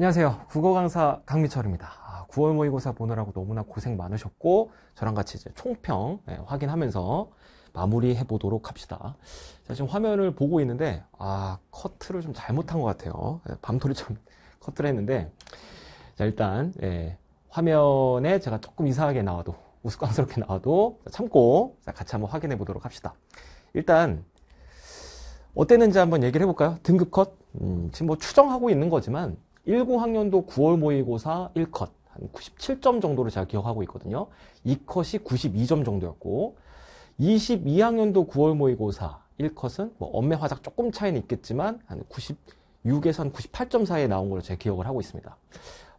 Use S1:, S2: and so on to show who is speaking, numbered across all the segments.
S1: 안녕하세요. 국어 강사 강미철입니다 9월 아, 모의고사 보느라고 너무나 고생 많으셨고 저랑 같이 이제 총평 네, 확인하면서 마무리해 보도록 합시다. 자, 지금 화면을 보고 있는데 아 커트를 좀 잘못한 것 같아요. 네, 밤토리처럼 커트를 했는데 자 일단 예, 화면에 제가 조금 이상하게 나와도 우스꽝스럽게 나와도 참고 같이 한번 확인해 보도록 합시다. 일단 어땠는지 한번 얘기를 해볼까요? 등급 컷? 음, 지금 뭐 추정하고 있는 거지만 10학년도 9월 모의고사 1컷 한 97점 정도를 제가 기억하고 있거든요. 2컷이 92점 정도였고 22학년도 9월 모의고사 1컷은 뭐 엄매 화작 조금 차이는 있겠지만 한 96에서 한 98점 사이에 나온 걸로 제가 기억을 하고 있습니다.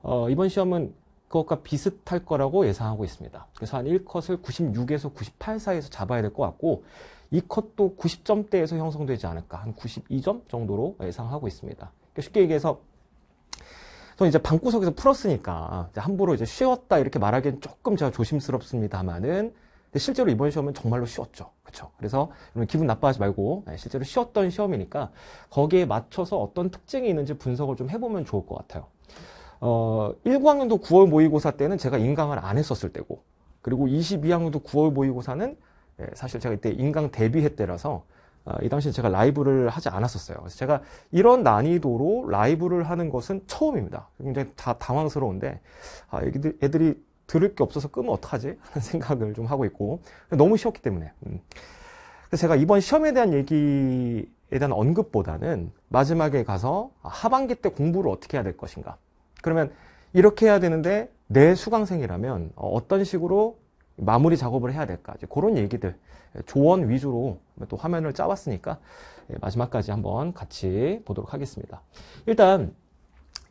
S1: 어, 이번 시험은 그것과 비슷할 거라고 예상하고 있습니다. 그래서 한 1컷을 96에서 98 사이에서 잡아야 될 것 같고 2컷도 90점대에서 형성되지 않을까 한 92점 정도로 예상하고 있습니다. 그러니까 쉽게 얘기해서 전 이제 방구석에서 풀었으니까 이제 함부로 이제 쉬웠다 이렇게 말하기엔 조금 제가 조심스럽습니다만은 실제로 이번 시험은 정말로 쉬웠죠. 그렇죠. 그래서 기분 나빠하지 말고 네, 실제로 쉬웠던 시험이니까 거기에 맞춰서 어떤 특징이 있는지 분석을 좀 해보면 좋을 것 같아요. 어, 1학년도 9월 모의고사 때는 제가 인강을 안 했었을 때고 그리고 22학년도 9월 모의고사는 네, 사실 제가 이때 인강 대비했대라서 아, 이 당시에 제가 라이브를 하지 않았었어요. 그래서 제가 이런 난이도로 라이브를 하는 것은 처음입니다. 굉장히 다 당황스러운데 아, 애기들, 애들이 들을 게 없어서 끄면 어떡하지? 하는 생각을 좀 하고 있고 너무 쉬웠기 때문에 음. 그래서 제가 이번 시험에 대한 얘기에 대한 언급보다는 마지막에 가서 아, 하반기 때 공부를 어떻게 해야 될 것인가 그러면 이렇게 해야 되는데 내 수강생이라면 어, 어떤 식으로 마무리 작업을 해야 될까 이제 그런 얘기들 조언 위주로 또 화면을 짜봤으니까 예, 마지막까지 한번 같이 보도록 하겠습니다. 일단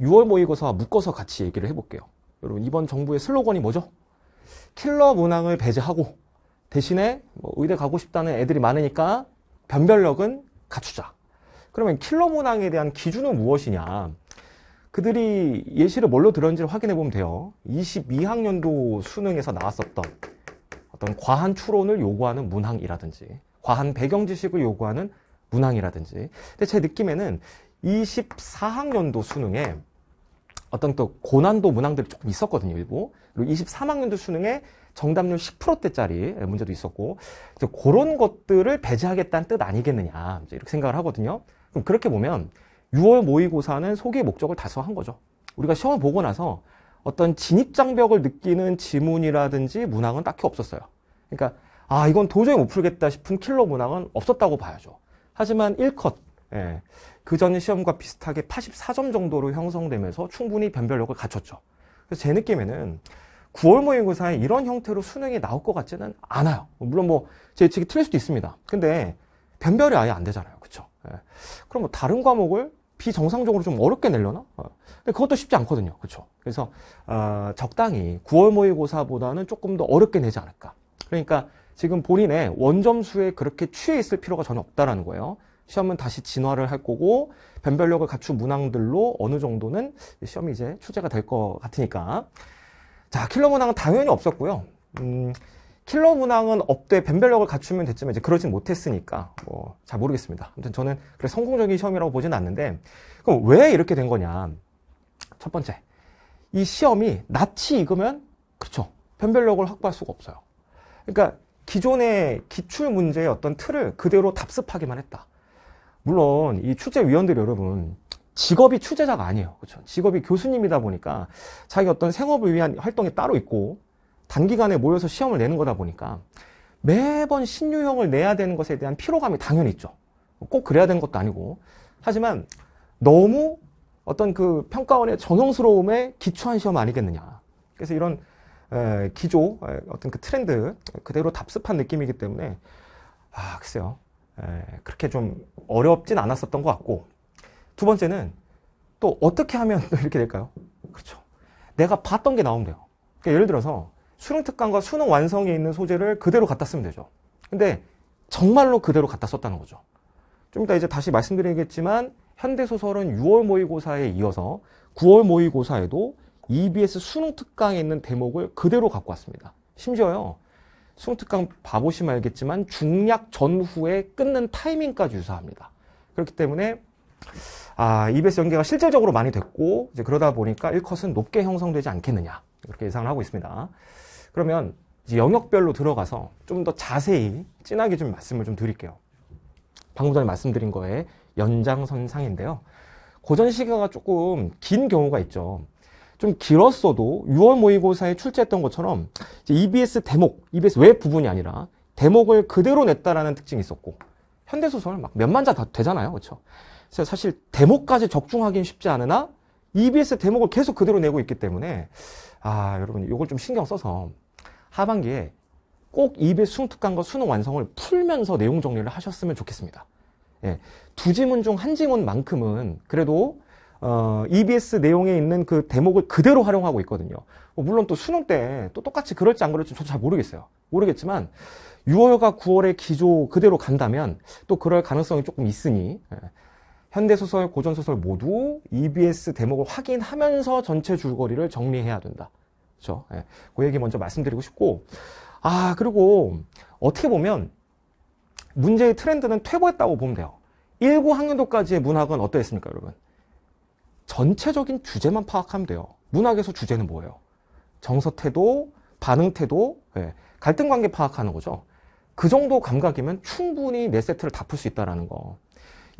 S1: 6월 모의고사와 묶어서 같이 얘기를 해볼게요. 여러분 이번 정부의 슬로건이 뭐죠? 킬러 문항을 배제하고 대신에 뭐 의대 가고 싶다는 애들이 많으니까 변별력은 갖추자. 그러면 킬러 문항에 대한 기준은 무엇이냐? 그들이 예시를 뭘로 들었는지를 확인해 보면 돼요. 22학년도 수능에서 나왔었던 어떤 과한 추론을 요구하는 문항이라든지 과한 배경 지식을 요구하는 문항이라든지 근데 제 느낌에는 24학년도 수능에 어떤 또 고난도 문항들이 조금 있었거든요, 일부. 그리고 23학년도 수능에 정답률 10%대짜리 문제도 있었고, 이제 그런 것들을 배제하겠다는 뜻 아니겠느냐, 이제 이렇게 생각을 하거든요. 그럼 그렇게 보면 6월 모의고사는 소개 목적을 다소 한 거죠. 우리가 시험을 보고 나서 어떤 진입장벽을 느끼는 지문이라든지 문항은 딱히 없었어요. 그러니까 아 이건 도저히 못 풀겠다 싶은 킬러 문항은 없었다고 봐야죠. 하지만 1컷 예, 그전 시험과 비슷하게 84점 정도로 형성되면서 충분히 변별력을 갖췄죠. 그래서 제 느낌에는 9월 모의고사에 이런 형태로 수능이 나올 것 같지는 않아요. 물론 뭐제 예측이 틀릴 수도 있습니다. 근데 변별이 아예 안 되잖아요. 그렇죠? 예. 그럼 뭐 다른 과목을 비정상적으로 좀 어렵게 내려나? 어. 근데 그것도 쉽지 않거든요. 그렇죠? 그래서 어, 적당히 9월 모의고사보다는 조금 더 어렵게 내지 않을까. 그러니까 지금 본인의 원점수에 그렇게 취해 있을 필요가 전혀 없다라는 거예요. 시험은 다시 진화를 할 거고 변별력을 갖춘 문항들로 어느 정도는 시험이 이제 출제가 될 것 같으니까. 자, 킬러 문항은 당연히 없었고요. 음, 킬러 문항은 업대 변별력을 갖추면 됐지만 이제 그러진 못했으니까 뭐 잘 모르겠습니다. 아무튼 저는 그래 성공적인 시험이라고 보지는 않는데 그럼 왜 이렇게 된 거냐? 첫 번째, 이 시험이 낯이 익으면 그렇죠 변별력을 확보할 수가 없어요. 그러니까 기존의 기출 문제의 어떤 틀을 그대로 답습하기만 했다. 물론 이 출제위원들 여러분 직업이 취재자가 아니에요. 그렇죠? 직업이 교수님이다 보니까 자기 어떤 생업을 위한 활동이 따로 있고 단기간에 모여서 시험을 내는 거다 보니까 매번 신유형을 내야 되는 것에 대한 피로감이 당연히 있죠. 꼭 그래야 되는 것도 아니고. 하지만 너무 어떤 그 평가원의 전형스러움에 기초한 시험 아니겠느냐. 그래서 이런 기조, 어떤 그 트렌드 그대로 답습한 느낌이기 때문에 아 글쎄요. 그렇게 좀 어렵진 않았었던 것 같고 두 번째는 또 어떻게 하면 이렇게 될까요? 그렇죠. 내가 봤던 게 나오면 돼요. 그러니까 예를 들어서 수능 특강과 수능 완성에 있는 소재를 그대로 갖다 쓰면 되죠. 근데 정말로 그대로 갖다 썼다는 거죠. 좀 이따 이제 다시 말씀드리겠지만 현대소설은 6월 모의고사에 이어서 9월 모의고사에도 EBS 수능 특강에 있는 대목을 그대로 갖고 왔습니다. 심지어요. 수능 특강 봐보시면 알겠지만 중략 전후에 끊는 타이밍까지 유사합니다. 그렇기 때문에 아, EBS 연계가 실질적으로 많이 됐고 이제 그러다 보니까 1컷은 높게 형성되지 않겠느냐. 이렇게 예상을 하고 있습니다. 그러면 이제 영역별로 들어가서 좀 더 자세히 진하게 좀 말씀을 좀 드릴게요. 방금 전에 말씀드린 거에 연장선상인데요. 고전 시기가 조금 긴 경우가 있죠. 좀 길었어도 6월 모의고사에 출제했던 것처럼 EBS 대목, EBS 외 부분이 아니라 대목을 그대로 냈다라는 특징이 있었고 현대소설 막 몇만 자다 되잖아요. 그렇죠? 사실 대목까지 적중하기는 쉽지 않으나 EBS 대목을 계속 그대로 내고 있기 때문에 아, 여러분 이걸 좀 신경 써서 하반기에 꼭 입에 능특강과 수능 완성을 풀면서 내용 정리를 하셨으면 좋겠습니다. 예, 두 지문 중 한 지문만큼은 그래도 어, EBS 내용에 있는 그 대목을 그대로 활용하고 있거든요. 뭐 물론 또 수능 때 또 똑같이 그럴지 안 그럴지 저도 잘 모르겠어요. 모르겠지만 6월과 9월의 기조 그대로 간다면 또 그럴 가능성이 조금 있으니 예, 현대소설, 고전소설 모두 EBS 대목을 확인하면서 전체 줄거리를 정리해야 된다. 그렇죠? 예. 그 얘기 먼저 말씀드리고 싶고 아 그리고 어떻게 보면 문제의 트렌드는 퇴보했다고 보면 돼요. 19 학년도까지의 문학은 어떠했습니까, 여러분? 전체적인 주제만 파악하면 돼요. 문학에서 주제는 뭐예요? 정서 태도, 반응 태도, 예. 갈등 관계 파악하는 거죠. 그 정도 감각이면 충분히 내 세트를 다 풀 수 있다라는 거.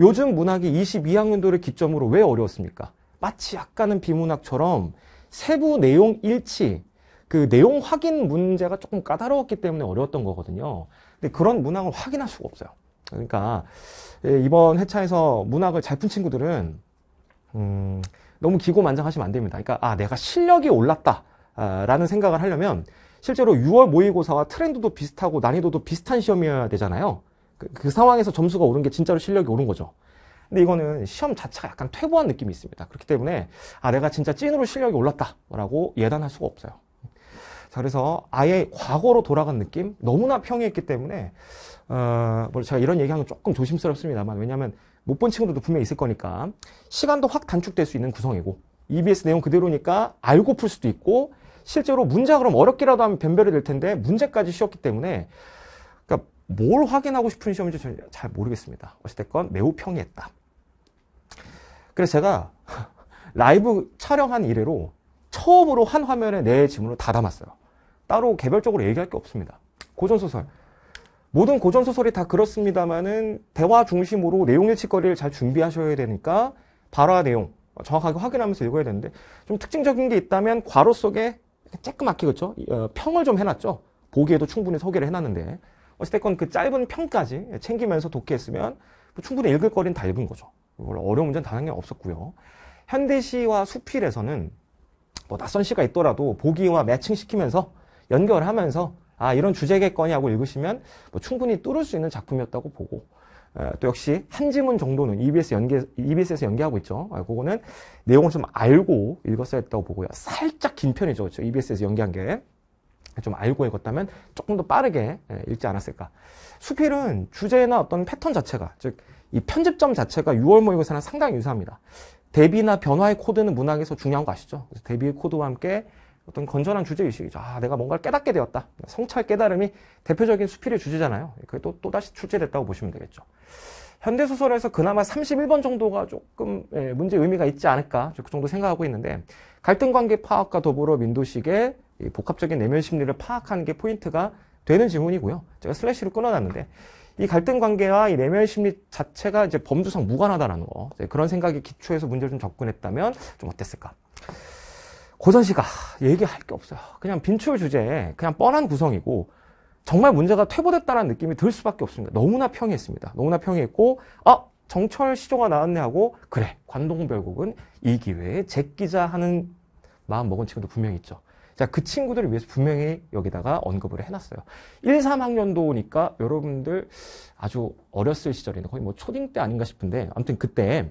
S1: 요즘 문학이 22학년도를 기점으로 왜 어려웠습니까? 마치 약간은 비문학처럼 세부 내용 일치, 그 내용 확인 문제가 조금 까다로웠기 때문에 어려웠던 거거든요. 근데 그런 문항을 확인할 수가 없어요. 그러니까 예, 이번 회차에서 문학을잘 푼 친구들은 음, 너무 기고만장하시면 안 됩니다. 그러니까 아 내가 실력이 올랐다라는 아, 생각을 하려면 실제로 6월 모의고사와 트렌드도 비슷하고 난이도도 비슷한 시험이어야 되잖아요. 그, 그 상황에서 점수가 오른 게 진짜로 실력이 오른 거죠. 근데 이거는 시험 자체가 약간 퇴보한 느낌이 있습니다. 그렇기 때문에 아 내가 진짜 찐으로 실력이 올랐다라고 예단할 수가 없어요. 자 그래서 아예 과거로 돌아간 느낌 너무나 평이했기 때문에 어, 뭐 제가 이런 얘기하는 조금 조심스럽습니다만 왜냐하면 못 본 친구들도 분명히 있을 거니까 시간도 확 단축될 수 있는 구성이고 EBS 내용 그대로니까 알고 풀 수도 있고 실제로 문제 그럼 어렵기라도 하면 변별이 될 텐데 문제까지 쉬웠기 때문에 그러니까 뭘 확인하고 싶은 시험인지 잘 모르겠습니다. 어찌됐건 매우 평이했다. 그래서 제가 라이브 촬영한 이래로 처음으로 한 화면에 내질문을다 담았어요. 따로 개별적으로 얘기할 게 없습니다. 고전소설. 모든 고전소설이 다 그렇습니다만은 대화 중심으로 내용 일치거리를 잘 준비하셔야 되니까 발화 내용 정확하게 확인하면서 읽어야 되는데 좀 특징적인 게 있다면 괄호 속에 쬐끄맣게 그죠 어, 평을 좀 해놨죠. 보기에도 충분히 소개를 해놨는데 어찌됐건 그 짧은 평까지 챙기면서 독해했으면 충분히 읽을 거리는 다 읽은 거죠. 뭐 어려운 문제는 단한 개 없었고요. 현대시와 수필에서는 뭐 낯선 시가 있더라도 보기와 매칭시키면서 연결하면서 아 이런 주제겠거니 하고 읽으시면 뭐 충분히 뚫을 수 있는 작품이었다고 보고 예, 또 역시 한 지문 정도는 EBS 연계, EBS에서 연계하고 있죠. 아, 그거는 내용을 좀 알고 읽었어야 했다고 보고요. 살짝 긴 편이죠. 그렇죠? EBS에서 연계한 게. 좀 알고 읽었다면 조금 더 빠르게 예, 읽지 않았을까. 수필은 주제나 어떤 패턴 자체가, 즉, 이 편집점 자체가 6월 모의고사랑 상당히 유사합니다. 대비나 변화의 코드는 문학에서 중요한 거 아시죠? 그래서 대비의 코드와 함께 어떤 건전한 주제의식이죠. 아, 내가 뭔가를 깨닫게 되었다. 성찰 깨달음이 대표적인 수필의 주제잖아요. 그게 또, 또다시 출제됐다고 보시면 되겠죠. 현대소설에서 그나마 31번 정도가 조금 예, 문제 의미가 있지 않을까 그 정도 생각하고 있는데 갈등관계 파악과 더불어 민도식의 복합적인 내면 심리를 파악하는 게 포인트가 되는 질문이고요 제가 슬래시로 끊어놨는데 이 갈등 관계와 이 내면 심리 자체가 이제 범주상 무관하다라는 거 그런 생각에 기초해서 문제를 좀 접근했다면 좀 어땠을까? 고전 씨가 얘기할 게 없어요. 그냥 빈출 주제에 그냥 뻔한 구성이고 정말 문제가 퇴보됐다는 느낌이 들 수밖에 없습니다. 너무나 평이했습니다. 너무나 평이했고 아 정철 시조가 나왔네 하고 그래 관동별곡은 이 기회에 제끼자 하는 마음 먹은 친구도 분명히 있죠. 자, 그 친구들을 위해서 분명히 여기다가 언급을 해놨어요. 1, 3학년도니까 여러분들 아주 어렸을 시절에는 거의 뭐 초딩 때 아닌가 싶은데, 아무튼 그때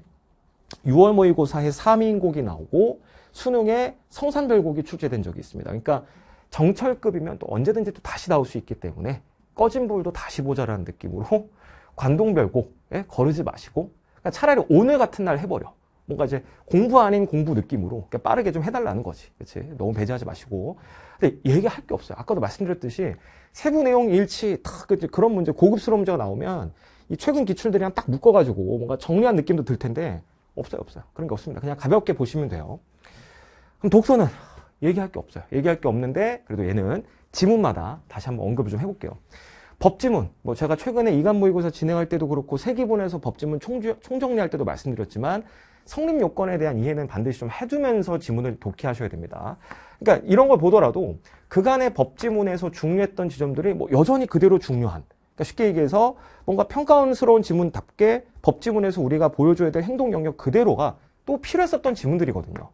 S1: 6월 모의고사에 3인곡이 나오고 수능에 성산별곡이 출제된 적이 있습니다. 그러니까 정철급이면 또 언제든지 또 다시 나올 수 있기 때문에 꺼진 불도 다시 보자라는 느낌으로 관동별곡에 거르지 마시고 그러니까 차라리 오늘 같은 날 해버려. 뭔가 이제 공부 아닌 공부 느낌으로 그러니까 빠르게 좀 해달라는 거지. 그치? 너무 배제하지 마시고. 근데 얘기할 게 없어요. 아까도 말씀드렸듯이 세부 내용 일치, 딱 그런 문제, 고급스러운 문제가 나오면 이 최근 기출들이랑 딱 묶어가지고 뭔가 정리한 느낌도 들 텐데 없어요, 없어요. 그런 게 없습니다. 그냥 가볍게 보시면 돼요. 그럼 독서는 얘기할 게 없어요. 얘기할 게 없는데 그래도 얘는 지문마다 다시 한번 언급을 좀 해볼게요. 법지문, 뭐 제가 최근에 이간모의고사 진행할 때도 그렇고 세기본에서 법지문 총정리할 때도 말씀드렸지만 성립 요건에 대한 이해는 반드시 좀 해두면서 지문을 독해하셔야 됩니다. 그러니까 이런 걸 보더라도 그간의 법지문에서 중요했던 지점들이 뭐 여전히 그대로 중요한 그러니까 쉽게 얘기해서 뭔가 평가원스러운 지문답게 법지문에서 우리가 보여줘야 될 행동 영역 그대로가 또 필요했었던 지문들이거든요.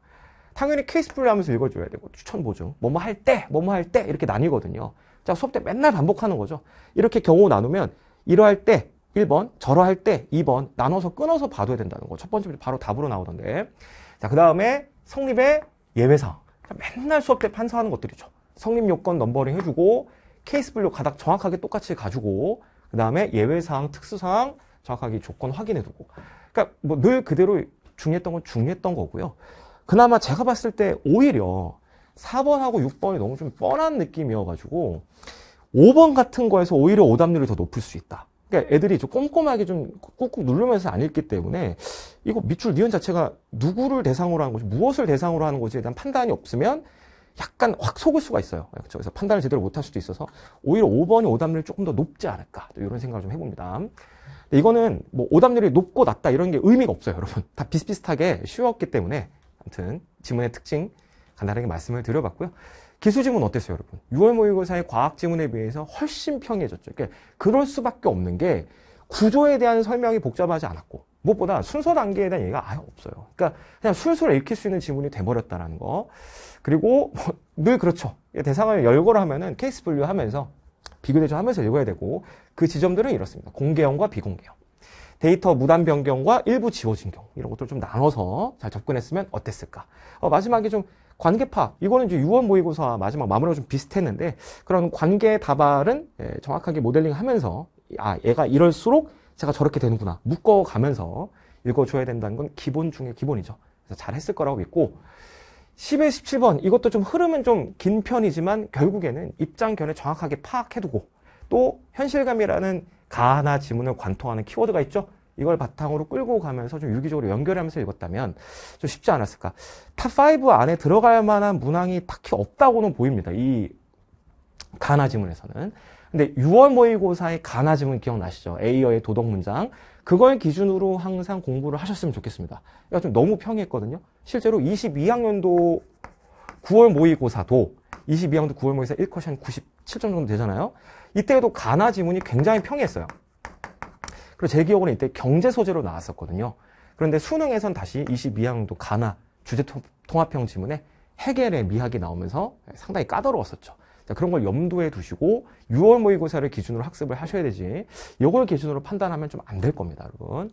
S1: 당연히 케이스 풀이 하면서 읽어줘야 되고 추천 보증 뭐뭐 할 때 뭐뭐 할 때 이렇게 나뉘거든요. 자 수업 때 맨날 반복하는 거죠. 이렇게 경우 나누면 이러할 때 1번 절어할 때 2번 나눠서 끊어서 봐둬야 된다는 거 첫 번째 바로 답으로 나오던데 자그 다음에 성립의 예외사항 그러니까 맨날 수업 때 판서하는 것들이죠 성립 요건 넘버링 해주고 케이스별로 가닥 정확하게 똑같이 가지고 그 다음에 예외사항 특수사항 정확하게 조건 확인해두고 그러니까 뭐 늘 그대로 중요했던 건 중요했던 거고요 그나마 제가 봤을 때 오히려 4번하고 6번이 너무 좀 뻔한 느낌이어가지고 5번 같은 거에서 오히려 오답률이 더 높을 수 있다 그러니까 애들이 좀 꼼꼼하게 좀 꾹꾹 누르면서 안 읽기 때문에 이거 밑줄 니은 자체가 누구를 대상으로 하는 것이 무엇을 대상으로 하는 것에 대한 판단이 없으면 약간 확 속을 수가 있어요. 그렇죠? 그래서 판단을 제대로 못 할 수도 있어서 오히려 5번이 오답률이 조금 더 높지 않을까 이런 생각을 좀 해봅니다. 이거는 뭐 오답률이 높고 낮다 이런 게 의미가 없어요, 여러분. 다 비슷비슷하게 쉬웠기 때문에 아무튼 지문의 특징 간단하게 말씀을 드려봤고요. 기술지문 어땠어요, 여러분? 6월 모의고사의 과학지문에 비해서 훨씬 평이해졌죠. 그러니까 그럴 수밖에 없는 게 구조에 대한 설명이 복잡하지 않았고 무엇보다 순서 단계에 대한 얘기가 아예 없어요. 그러니까 그냥 술술 읽힐 수 있는 지문이 돼버렸다는 거. 그리고 뭐늘 그렇죠. 대상을 열거를 하면은 케이스 분류하면서 비교 대조하면서 읽어야 되고 그 지점들은 이렇습니다. 공개형과 비공개형. 데이터 무단 변경과 일부 지워진 경우 이런 것들 을좀 나눠서 잘 접근했으면 어땠을까? 어, 마지막에 좀 관계 파 이거는 이제 6월 모의고사 마지막 마무리가 좀 비슷했는데 그런 관계 다발은 예, 정확하게 모델링하면서 아 얘가 이럴수록 제가 저렇게 되는구나 묶어가면서 읽어줘야 된다는 건 기본 중에 기본이죠. 그래서 잘 했을 거라고 믿고 10에 17번 이것도 좀 흐름은 좀 긴 편이지만 결국에는 입장견해 정확하게 파악해두고 또 현실감이라는 가나 지문을 관통하는 키워드가 있죠. 이걸 바탕으로 끌고 가면서 좀 유기적으로 연결하면서 읽었다면 좀 쉽지 않았을까. 탑 5 안에 들어갈 만한 문항이 딱히 없다고는 보입니다. 이 가나 지문에서는. 근데 6월 모의고사의 가나 지문 기억나시죠? A어의 도덕 문장. 그걸 기준으로 항상 공부를 하셨으면 좋겠습니다. 그러좀 너무 평이했거든요. 실제로 22학년도 9월 모의고사도 22학년도 9월 모의고사 1컷이 한 97점 정도 되잖아요. 이때도 가나 지문이 굉장히 평이했어요. 그리고 제 기억으로는 이때 경제 소재로 나왔었거든요. 그런데 수능에선 다시 22항도 가나 주제 통합형 지문에 해겔의 미학이 나오면서 상당히 까다로웠었죠. 자, 그런 걸 염두에 두시고 6월 모의고사를 기준으로 학습을 하셔야 되지 이걸 기준으로 판단하면 좀 안 될 겁니다 여러분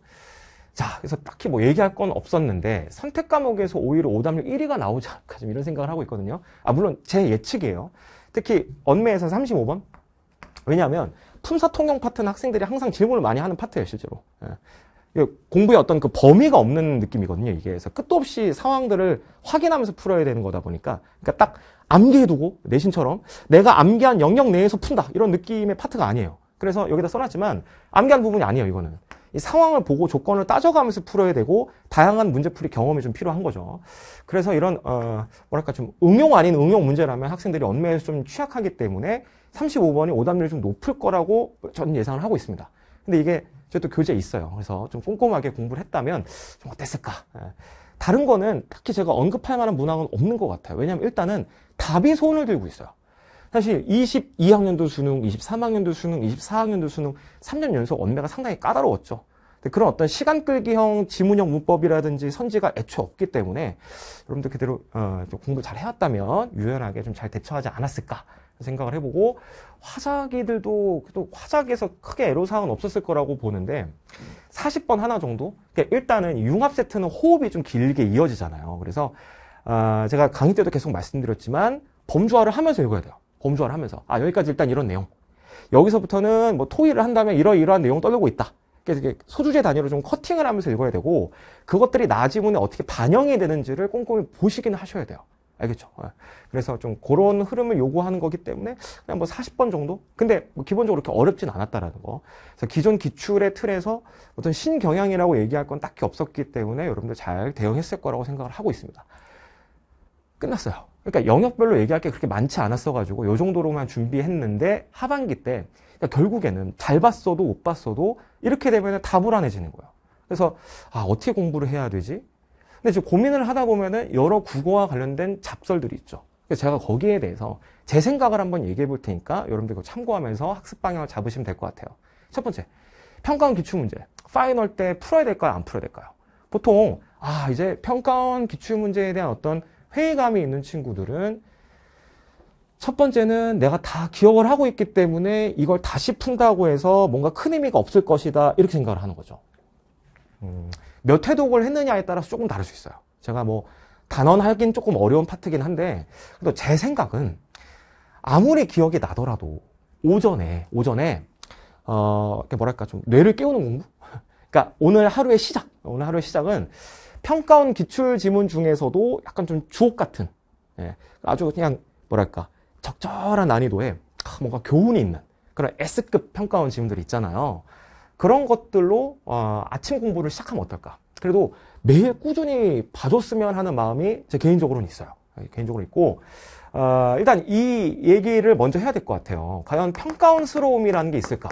S1: 자 그래서 딱히 뭐 얘기할 건 없었는데 선택 과목에서 오히려 오답률 1위가 나오지 않을까 좀 이런 생각을 하고 있거든요 아 물론 제 예측이에요 특히 언매에서 35번 왜냐하면 품사 통영 파트는 학생들이 항상 질문을 많이 하는 파트예요, 실제로. 예. 공부에 어떤 그 범위가 없는 느낌이거든요, 이게. 그래서 끝도 없이 상황들을 확인하면서 풀어야 되는 거다 보니까. 그러니까 딱 암기해두고, 내신처럼, 내가 암기한 영역 내에서 푼다. 이런 느낌의 파트가 아니에요. 그래서 여기다 써놨지만, 암기한 부분이 아니에요, 이거는. 이 상황을 보고 조건을 따져가면서 풀어야 되고 다양한 문제풀이 경험이 좀 필요한 거죠. 그래서 이런 어 뭐랄까 좀 응용 아닌 응용 문제라면 학생들이 언매에서 좀 취약하기 때문에 35번이 오답률이 좀 높을 거라고 저는 예상을 하고 있습니다. 근데 이게 저또 교재 있어요. 그래서 좀 꼼꼼하게 공부를 했다면 좀 어땠을까? 예. 다른 거는 딱히 제가 언급할 만한 문항은 없는 것 같아요. 왜냐하면 일단은 답이 손을 들고 있어요. 사실 22학년도 수능, 23학년도 수능, 24학년도 수능 3년 연속 언매가 상당히 까다로웠죠. 그런 어떤 시간 끌기형 지문형 문법이라든지 선지가 애초에 없기 때문에 여러분들 그대로 어, 공부 잘 해왔다면 유연하게 좀 잘 대처하지 않았을까 생각을 해보고 화자기들도또화기에서 크게 애로사항은 없었을 거라고 보는데 40번 하나 정도? 그러니까 일단은 융합 세트는 호흡이 좀 길게 이어지잖아요. 그래서 어, 제가 강의 때도 계속 말씀드렸지만 범주화를 하면서 읽어야 돼요. 범조화를 하면서 아 여기까지 일단 이런 내용 여기서부터는 뭐 토의를 한다면 이러이러한 내용 떠들고 있다 그래서 소주제 단위로 좀 커팅을 하면서 읽어야 되고 그것들이 나지문에 어떻게 반영이 되는지를 꼼꼼히 보시기는 하셔야 돼요 알겠죠? 예. 그래서 좀 그런 흐름을 요구하는 거기 때문에 그냥 뭐 40번 정도? 근데 뭐 기본적으로 그렇게 어렵진 않았다라는 거. 그래서 기존 기출의 틀에서 어떤 신경향이라고 얘기할 건 딱히 없었기 때문에 여러분들 잘 대응했을 거라고 생각을 하고 있습니다. 끝났어요. 그러니까 영역별로 얘기할 게 그렇게 많지 않았어가지고 이 정도로만 준비했는데 하반기 때 그러니까 결국에는 잘 봤어도 못 봤어도 이렇게 되면 다 불안해지는 거예요. 그래서 아 어떻게 공부를 해야 되지? 근데 지금 고민을 하다 보면은 여러 국어와 관련된 잡설들이 있죠. 그래서 제가 거기에 대해서 제 생각을 한번 얘기해 볼 테니까 여러분들 그거 참고하면서 학습 방향을 잡으시면 될 것 같아요. 첫 번째, 평가원 기출문제. 파이널 때 풀어야 될까요? 안 풀어야 될까요? 보통 아 이제 평가원 기출문제에 대한 어떤 회의감이 있는 친구들은 첫 번째는 내가 다 기억을 하고 있기 때문에 이걸 다시 푼다고 해서 뭔가 큰 의미가 없을 것이다 이렇게 생각을 하는 거죠. 음, 몇해독을 했느냐에 따라서 조금 다를 수 있어요. 제가 뭐 단언하긴 조금 어려운 파트긴 한데 그래도 제 생각은 아무리 기억이 나더라도 오전에 오전에 어, 뭐랄까 좀 뇌를 깨우는 공부. 그러니까 오늘 하루의 시작 오늘 하루의 시작은 평가원 기출 지문 중에서도 약간 좀 주옥 같은 예, 아주 그냥 뭐랄까 적절한 난이도에 아, 뭔가 교훈이 있는 그런 S급 평가원 지문들이 있잖아요. 그런 것들로 어, 아침 공부를 시작하면 어떨까? 그래도 매일 꾸준히 봐줬으면 하는 마음이 제 개인적으로는 있어요. 예, 개인적으로 있고 어, 일단 이 얘기를 먼저 해야 될 것 같아요. 과연 평가원스러움이라는 게 있을까?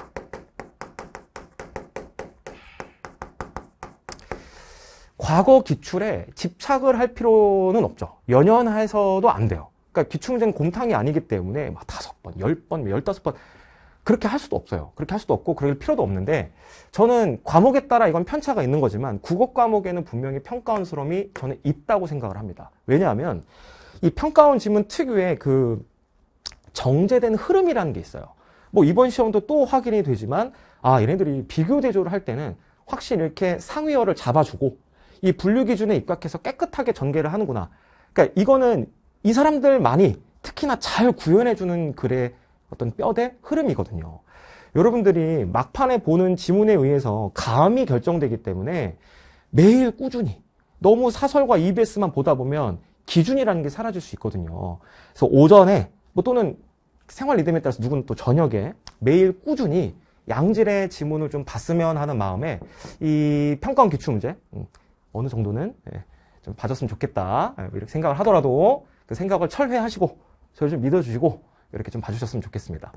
S1: 과거 기출에 집착을 할 필요는 없죠. 연연해서도 안 돼요. 그러니까 기출문제는 곰탕이 아니기 때문에 막 다섯 번, 열 번, 뭐 열다섯 번 그렇게 할 수도 없어요. 그렇게 할 수도 없고 그럴 필요도 없는데 저는 과목에 따라 이건 편차가 있는 거지만 국어 과목에는 분명히 평가원스러움이 저는 있다고 생각을 합니다. 왜냐하면 이 평가원 지문 특유의 그 정제된 흐름이라는 게 있어요. 뭐 이번 시험도 또 확인이 되지만 아 얘네들이 비교 대조를 할 때는 확실히 이렇게 상위어를 잡아주고 이 분류 기준에 입각해서 깨끗하게 전개를 하는구나. 그러니까 이거는 이 사람들만이 특히나 잘 구현해주는 글의 어떤 뼈대 흐름이거든요. 여러분들이 막판에 보는 지문에 의해서 감이 결정되기 때문에 매일 꾸준히 너무 사설과 EBS만 보다 보면 기준이라는 게 사라질 수 있거든요. 그래서 오전에 뭐 또는 생활 리듬에 따라서 누구는 또 저녁에 매일 꾸준히 양질의 지문을 좀 봤으면 하는 마음에 이 평가원 기출 문제 음, 어느 정도는 예, 좀 봐줬으면 좋겠다 예, 뭐 이렇게 생각을 하더라도 그 생각을 철회하시고 저를 좀 믿어주시고 이렇게 좀 봐주셨으면 좋겠습니다.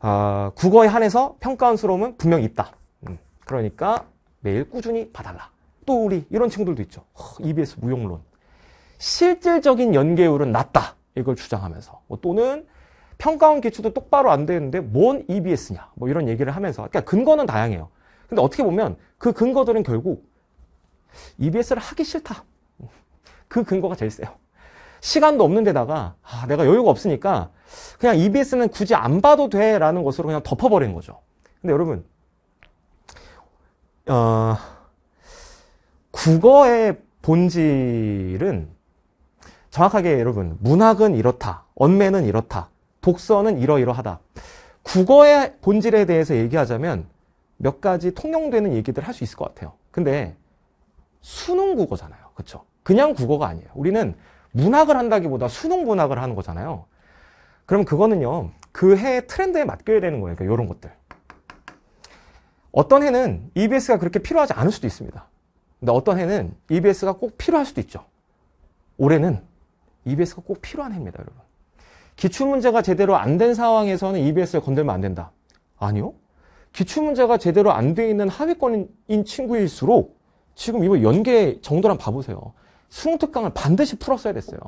S1: 아, 국어에 한해서 평가원스러움은 분명히 있다. 음, 그러니까 매일 꾸준히 봐달라. 또 우리 이런 친구들도 있죠. 허, EBS 무용론. 실질적인 연계율은 낮다. 이걸 주장하면서 뭐 또는 평가원 기초도 똑바로 안 되는데 뭔 EBS냐 뭐 이런 얘기를 하면서 그러니까 근거는 다양해요. 근데 어떻게 보면 그 근거들은 결국 EBS를 하기 싫다. 그 근거가 제일 세요. 시간도 없는 데다가 아, 내가 여유가 없으니까 그냥 EBS는 굳이 안 봐도 돼 라는 것으로 그냥 덮어버린 거죠. 근데 여러분 어, 국어의 본질은 정확하게 여러분 문학은 이렇다 언매는 이렇다 독서는 이러이러하다 국어의 본질에 대해서 얘기하자면 몇 가지 통용되는 얘기들 할수 있을 것 같아요 근데 수능 국어잖아요. 그렇죠? 그냥 국어가 아니에요. 우리는 문학을 한다기보다 수능 문학을 하는 거잖아요. 그럼 그거는요. 그 해의 트렌드에 맡겨야 되는 거예요. 그러니까 이런 것들. 어떤 해는 EBS가 그렇게 필요하지 않을 수도 있습니다. 근데 어떤 해는 EBS가 꼭 필요할 수도 있죠. 올해는 EBS가 꼭 필요한 해입니다, 여러분. 기출문제가 제대로 안 된 상황에서는 EBS에 건들면 안 된다. 아니요. 기출문제가 제대로 안 돼 있는 하위권인 친구일수록 지금 이거 연계 정도란 봐보세요. 수능 특강을 반드시 풀었어야 됐어요.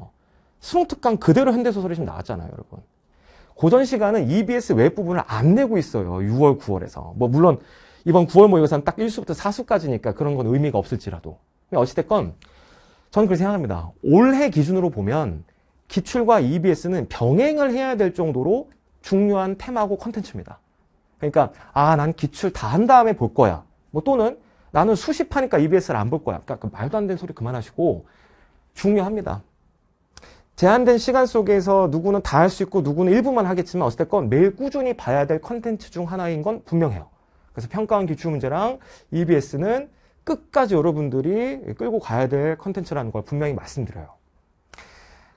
S1: 수능 특강 그대로 현대소설이 지금 나왔잖아요, 여러분. 고전 시간은 EBS 외 부분을 안 내고 있어요. 6월, 9월에서. 뭐, 물론, 이번 9월 모의고사는 뭐 딱 1수부터 4수까지니까 그런 건 의미가 없을지라도. 어찌됐건, 저는 그렇게 생각합니다. 올해 기준으로 보면, 기출과 EBS는 병행을 해야 될 정도로 중요한 테마고 컨텐츠입니다. 그러니까, 아, 난 기출 다 한 다음에 볼 거야. 뭐, 또는, 나는 수십하니까 EBS를 안 볼 거야. 그러니까 그 말도 안 되는 소리 그만하시고 중요합니다. 제한된 시간 속에서 누구는 다 할 수 있고 누구는 일부만 하겠지만 어쨌건 매일 꾸준히 봐야 될 컨텐츠 중 하나인 건 분명해요. 그래서 평가원 기출 문제랑 EBS는 끝까지 여러분들이 끌고 가야 될 컨텐츠라는 걸 분명히 말씀드려요.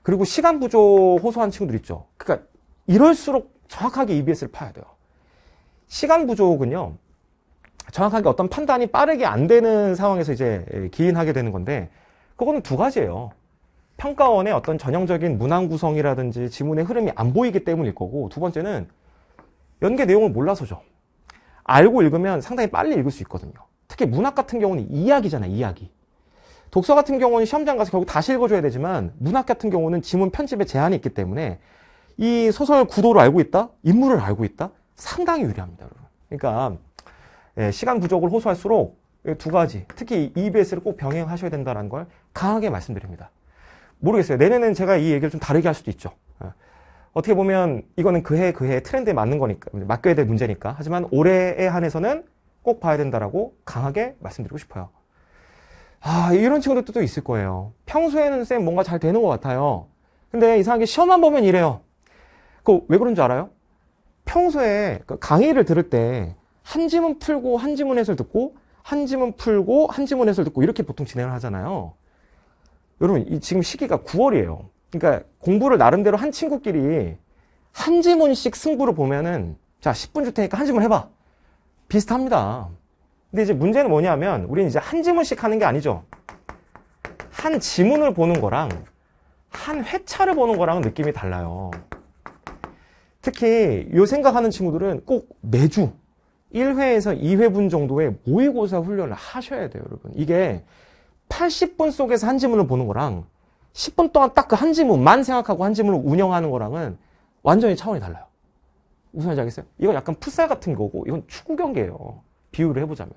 S1: 그리고 시간 부족 호소한 친구들 있죠. 그러니까 이럴수록 정확하게 EBS를 파야 돼요. 시간 부족은요. 정확하게 어떤 판단이 빠르게 안 되는 상황에서 이제 기인하게 되는 건데 그거는 두 가지예요. 평가원의 어떤 전형적인 문항 구성이라든지 지문의 흐름이 안 보이기 때문일 거고 두 번째는 연계 내용을 몰라서죠. 알고 읽으면 상당히 빨리 읽을 수 있거든요. 특히 문학 같은 경우는 이야기잖아요, 이야기. 독서 같은 경우는 시험장 가서 결국 다시 읽어줘야 되지만 문학 같은 경우는 지문 편집에 제한이 있기 때문에 이 소설 구도를 알고 있다? 인물을 알고 있다? 상당히 유리합니다, 여러분. 그러니까 예, 시간 부족을 호소할수록 두 가지, 특히 EBS를 꼭 병행하셔야 된다는 걸 강하게 말씀드립니다. 모르겠어요. 내년엔 제가 이 얘기를 좀 다르게 할 수도 있죠. 예. 어떻게 보면 이거는 그해 그해 트렌드에 맞는 거니까 맡겨야 될 문제니까 하지만 올해에 한해서는 꼭 봐야 된다라고 강하게 말씀드리고 싶어요. 아 이런 친구들도 있을 거예요. 평소에는 쌤 뭔가 잘 되는 것 같아요. 근데 이상하게 시험만 보면 이래요. 그 왜 그런 줄 알아요? 평소에 그 강의를 들을 때한 지문 풀고 한 지문 해설 듣고 한 지문 풀고 한 지문 해설 듣고 이렇게 보통 진행을 하잖아요. 여러분 지금 시기가 9월이에요. 그러니까 공부를 나름대로 한 친구끼리 한 지문씩 승부를 보면은 자 10분 줄 테니까 한 지문 해봐. 비슷합니다. 근데 이제 문제는 뭐냐면 우리는 이제 한 지문씩 하는 게 아니죠. 한 지문을 보는 거랑 한 회차를 보는 거랑은 느낌이 달라요. 특히 요 생각하는 친구들은 꼭 매주 1회에서 2회분 정도의 모의고사 훈련을 하셔야 돼요, 여러분. 이게 80분 속에서 한 지문을 보는 거랑 10분 동안 딱 그 한 지문만 생각하고 한 지문을 운영하는 거랑은 완전히 차원이 달라요. 무슨 말인지 알겠어요? 이건 약간 풋살 같은 거고 이건 축구 경기예요. 비유를 해보자면.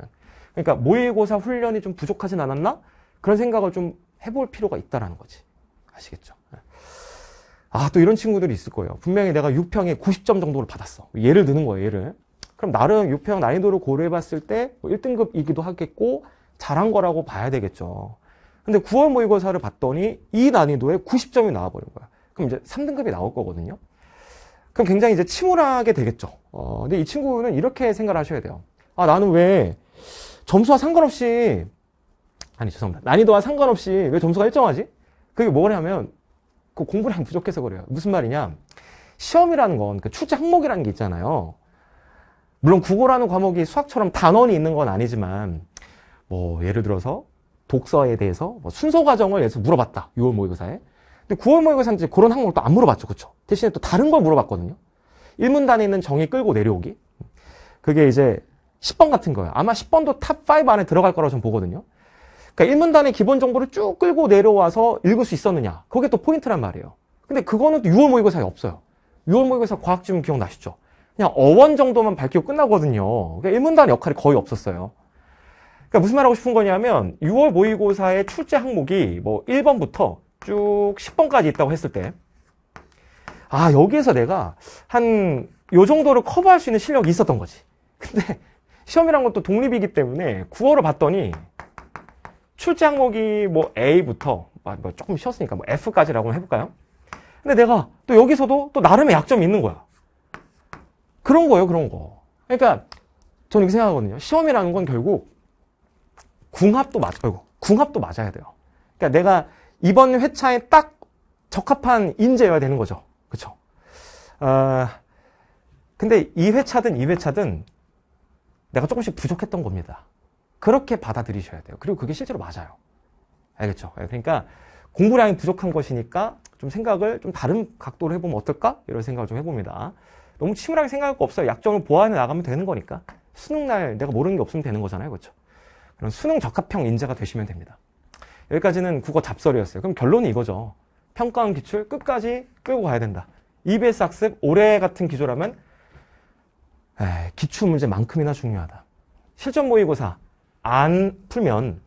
S1: 그러니까 모의고사 훈련이 좀 부족하진 않았나? 그런 생각을 좀 해볼 필요가 있다라는 거지. 아시겠죠? 아, 또 이런 친구들이 있을 거예요. 분명히 내가 6평에 90점 정도를 받았어. 예를 드는 거예요, 예를. 그럼 나름 유평 난이도를 고려해봤을 때 1등급이기도 뭐 하겠고 잘한 거라고 봐야 되겠죠. 근데 9월 모의고사를 봤더니 이 난이도에 90점이 나와버린 거야. 그럼 이제 3등급이 나올 거거든요. 그럼 굉장히 이제 침울하게 되겠죠. 어, 근데 이 친구는 이렇게 생각하셔야 을 돼요. 아 나는 왜 점수와 상관없이 아니 죄송합니다. 난이도와 상관없이 왜 점수가 일정하지? 그게 뭐냐면 그 공부량이 부족해서 그래요. 무슨 말이냐? 시험이라는 건그 출제 항목이라는 게 있잖아요. 물론 국어라는 과목이 수학처럼 단원이 있는 건 아니지만 뭐 예를 들어서 독서에 대해서 뭐 순서 과정을 예서 물어봤다. 6월 모의고사에. 근데 9월 모의고사는 이제 그런 항목을 또 안 물어봤죠. 그렇죠? 대신에 또 다른 걸 물어봤거든요. 1문단에 있는 정의 끌고 내려오기. 그게 이제 10번 같은 거예요. 아마 10번도 탑 5 안에 들어갈 거라고 저는 보거든요. 그러니까 1문단의 기본 정보를 쭉 끌고 내려와서 읽을 수 있었느냐. 그게 또 포인트란 말이에요. 근데 그거는 또 6월 모의고사에 없어요. 6월 모의고사 과학 지문 기억나시죠? 그냥 어원 정도만 밝히고 끝나거든요. 그러니까 일문단 역할이 거의 없었어요. 그러니까 무슨 말하고 싶은 거냐면 6월 모의고사의 출제 항목이 뭐 1번부터 쭉 10번까지 있다고 했을 때 아, 여기에서 내가 한 요 정도를 커버할 수 있는 실력이 있었던 거지. 근데 시험이란 것도 독립이기 때문에 9월을 봤더니 출제 항목이 뭐 A부터 아, 뭐 조금 쉬었으니까 뭐 F까지라고 해볼까요? 근데 내가 또 여기서도 또 나름의 약점이 있는 거야. 그런 거예요, 그런 거. 그러니까 저는 이렇게 생각하거든요. 시험이라는 건 결국 궁합도 맞, 아이고, 궁합도 맞아야 돼요. 그러니까 내가 이번 회차에 딱 적합한 인재여야 되는 거죠. 그렇죠? 어, 근데 이회차든이회차든 내가 조금씩 부족했던 겁니다. 그렇게 받아들이셔야 돼요. 그리고 그게 실제로 맞아요. 알겠죠? 예, 그러니까 공부량이 부족한 것이니까 좀 생각을 좀 다른 각도로 해보면 어떨까? 이런 생각을 좀 해봅니다. 너무 치밀하게 생각할 거 없어요. 약점을 보완해 나가면 되는 거니까. 수능 날 내가 모르는 게 없으면 되는 거잖아요. 그렇죠? 그럼 수능 적합형 인재가 되시면 됩니다. 여기까지는 국어 잡설이었어요. 그럼 결론이 이거죠. 평가원 기출 끝까지 끌고 가야 된다. EBS 학습 올해 같은 기조라면 에이, 기출 문제만큼이나 중요하다. 실전 모의고사 안 풀면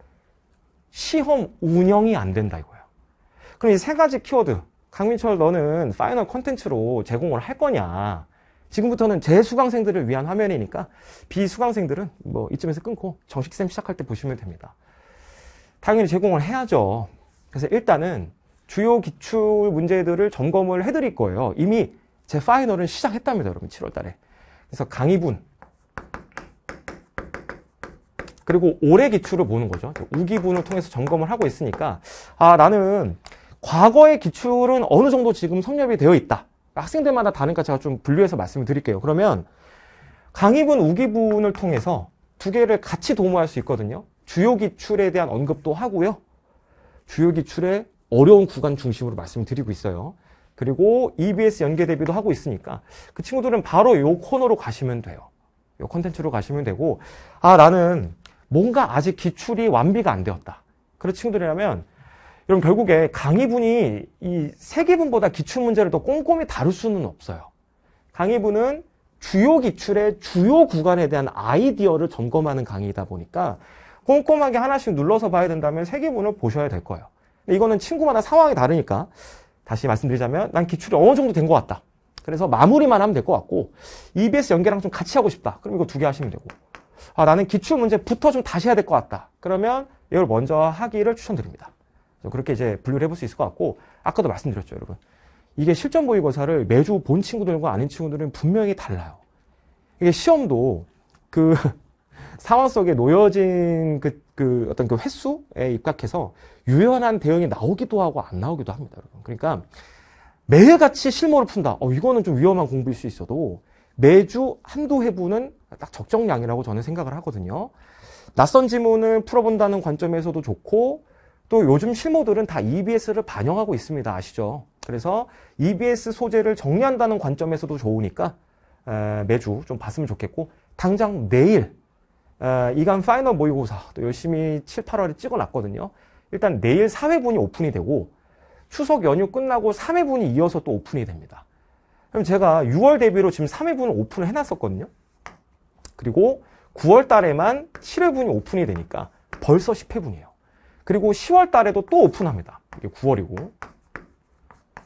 S1: 시험 운영이 안 된다 이거예요. 그럼 이 세 가지 키워드 강민철 너는 파이널 컨텐츠로 제공을 할 거냐 지금부터는 재수강생들을 위한 화면이니까 비수강생들은 뭐 이쯤에서 끊고 정식쌤 시작할 때 보시면 됩니다. 당연히 제공을 해야죠. 그래서 일단은 주요 기출 문제들을 점검을 해드릴 거예요. 이미 제 파이널은 시작했답니다, 여러분, 7월 달에. 그래서 강의분. 그리고 올해 기출을 보는 거죠. 우기분을 통해서 점검을 하고 있으니까, 아, 나는 과거의 기출은 어느 정도 지금 섭렵이 되어 있다. 학생들마다 다르니까 제가 좀 분류해서 말씀을 드릴게요. 그러면 강의분, 우기분을 통해서 두 개를 같이 도모할 수 있거든요. 주요 기출에 대한 언급도 하고요. 주요 기출의 어려운 구간 중심으로 말씀드리고 있어요. 그리고 EBS 연계 대비도 하고 있으니까 그 친구들은 바로 요 코너로 가시면 돼요. 요 컨텐츠로 가시면 되고 아 나는 뭔가 아직 기출이 완비가 안 되었다. 그런 친구들이라면 여러분 결국에 강의분이 이 세기분보다 기출문제를 더 꼼꼼히 다룰 수는 없어요. 강의분은 주요 기출의 주요 구간에 대한 아이디어를 점검하는 강의이다 보니까 꼼꼼하게 하나씩 눌러서 봐야 된다면 세기분을 보셔야 될 거예요. 근데 이거는 친구마다 상황이 다르니까 다시 말씀드리자면 난 기출이 어느 정도 된 것 같다. 그래서 마무리만 하면 될 것 같고 EBS 연계랑 좀 같이 하고 싶다. 그럼 이거 두 개 하시면 되고 아 나는 기출 문제부터 좀 다시 해야 될 것 같다. 그러면 이걸 먼저 하기를 추천드립니다. 그렇게 이제 분류를 해볼 수 있을 것 같고 아까도 말씀드렸죠 여러분 이게 실전 모의고사를 매주 본 친구들과 아닌 친구들은 분명히 달라요 이게 시험도 그 상황 속에 놓여진 그, 그 어떤 그 횟수에 입각해서 유연한 대응이 나오기도 하고 안 나오기도 합니다 여러분 그러니까 매일같이 실무를 푼다 어 이거는 좀 위험한 공부일 수 있어도 매주 한두 회분은 딱 적정량이라고 저는 생각을 하거든요 낯선 지문을 풀어본다는 관점에서도 좋고 또 요즘 실무들은 다 EBS를 반영하고 있습니다. 아시죠? 그래서 EBS 소재를 정리한다는 관점에서도 좋으니까 에, 매주 좀 봤으면 좋겠고 당장 내일 에, 이간 파이널 모의고사 또 열심히 7, 8월에 찍어놨거든요. 일단 내일 4회분이 오픈이 되고 추석 연휴 끝나고 3회분이 이어서 또 오픈이 됩니다. 그럼 제가 6월 대비로 지금 3회분을 오픈을 해놨었거든요. 그리고 9월 달에만 7회분이 오픈이 되니까 벌써 10회분이에요. 그리고 10월 달에도 또 오픈합니다. 이게 9월이고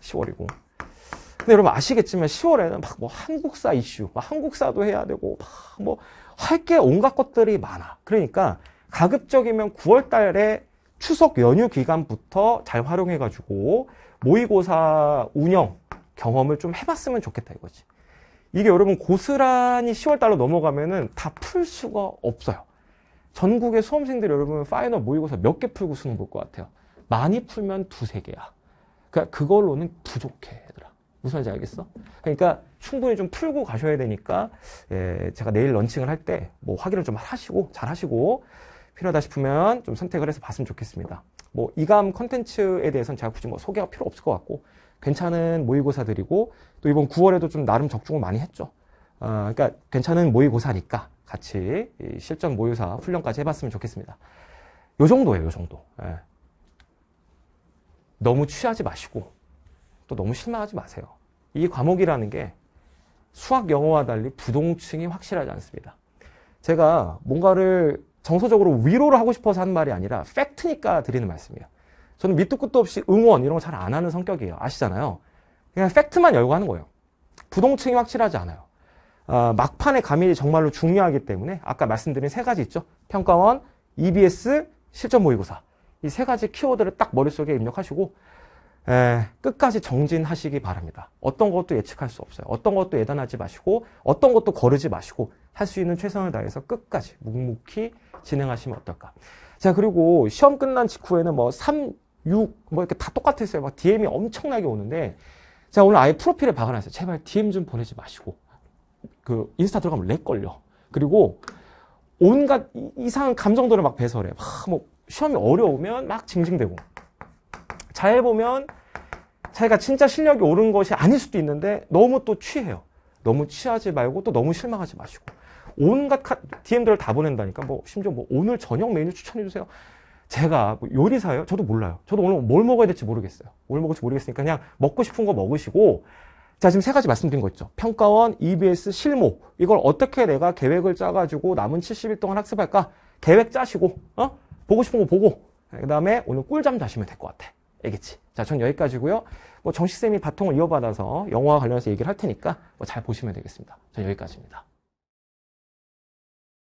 S1: 10월이고 근데 여러분 아시겠지만 10월에는 막 뭐 한국사 이슈, 한국사도 해야 되고 막 뭐 할 게 온갖 것들이 많아. 그러니까 가급적이면 9월 달에 추석 연휴 기간부터 잘 활용해가지고 모의고사 운영 경험을 좀 해봤으면 좋겠다 이거지. 이게 여러분 고스란히 10월 달로 넘어가면은 다 풀 수가 없어요. 전국의 수험생들 여러분 파이널 모의고사 몇 개 풀고 수능 볼 것 같아요. 많이 풀면 두세 개야. 그러니까 그걸로는 부족해 얘들아. 무슨 말인지 알겠어? 그러니까 충분히 좀 풀고 가셔야 되니까 예, 제가 내일 런칭을 할 때 뭐 확인을 좀 하시고 잘 하시고 필요하다 싶으면 좀 선택을 해서 봤으면 좋겠습니다. 뭐 이감 컨텐츠에 대해서는 제가 굳이 뭐 소개가 필요 없을 것 같고 괜찮은 모의고사들이고 또 이번 9월에도 좀 나름 적중을 많이 했죠. 어, 그러니까 괜찮은 모의고사니까 같이 실전 모의사 훈련까지 해봤으면 좋겠습니다. 요 정도예요, 요 정도. 예. 너무 취하지 마시고 또 너무 실망하지 마세요. 이 과목이라는 게 수학 영어와 달리 부동층이 확실하지 않습니다. 제가 뭔가를 정서적으로 위로를 하고 싶어서 한 말이 아니라 팩트니까 드리는 말씀이에요. 저는 밑도 끝도 없이 응원 이런 거 잘 안 하는 성격이에요. 아시잖아요. 그냥 팩트만 열고 하는 거예요. 부동층이 확실하지 않아요. 아, 막판의 가밀이 정말로 중요하기 때문에 아까 말씀드린 세 가지 있죠. 평가원, EBS, 실전 모의고사. 이 세 가지 키워드를 딱 머릿속에 입력하시고 에, 끝까지 정진하시기 바랍니다. 어떤 것도 예측할 수 없어요. 어떤 것도 예단하지 마시고 어떤 것도 거르지 마시고 할 수 있는 최선을 다해서 끝까지 묵묵히 진행하시면 어떨까. 자 그리고 시험 끝난 직후에는 뭐 3, 6, 뭐 이렇게 다 똑같았어요. 막 DM이 엄청나게 오는데 자 오늘 아예 프로필을 박아놨어요. 제발 DM 좀 보내지 마시고 그 인스타 들어가면 렉 걸려. 그리고 온갖 이상한 감정들을 막 배설해. 막뭐 시험이 어려우면 막 징징대고. 잘 보면 자기가 진짜 실력이 오른 것이 아닐 수도 있는데 너무 또 취해요. 너무 취하지 말고 또 너무 실망하지 마시고. 온갖 DM들을 다 보낸다니까. 뭐 심지어 뭐 오늘 저녁 메뉴 추천해 주세요. 제가 뭐 요리사예요? 저도 몰라요. 저도 오늘 뭘 먹어야 될지 모르겠어요. 뭘 먹을지 모르겠으니까 그냥 먹고 싶은 거 먹으시고 자, 지금 세 가지 말씀드린 거 있죠. 평가원, EBS, 실무. 이걸 어떻게 내가 계획을 짜가지고 남은 70일 동안 학습할까? 계획 짜시고, 어? 보고 싶은 거 보고, 그 다음에 오늘 꿀잠 자시면 될 것 같아. 알겠지? 자, 전 여기까지고요. 뭐 정식쌤이 바통을 이어받아서 영어와 관련해서 얘기를 할 테니까 뭐 잘 보시면 되겠습니다. 전 여기까지입니다.